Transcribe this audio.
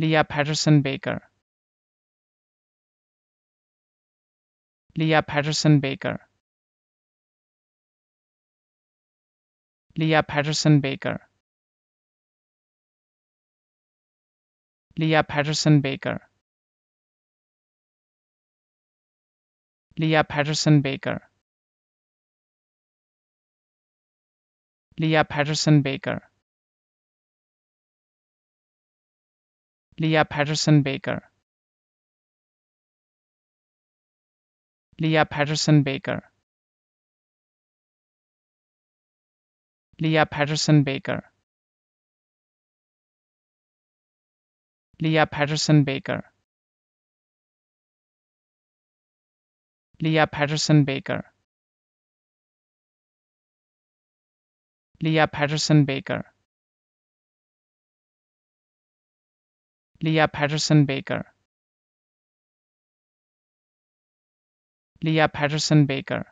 Leah Patterson Baker Leah Patterson Baker Leah Patterson Baker Leah Patterson Baker Leah Patterson Baker Leah Patterson Baker Leah Patterson Baker Leah Patterson Baker Leah Patterson Baker Leah Patterson Baker Leah Patterson Baker Leah Patterson Baker Leah Patterson Baker. Leah Patterson Baker.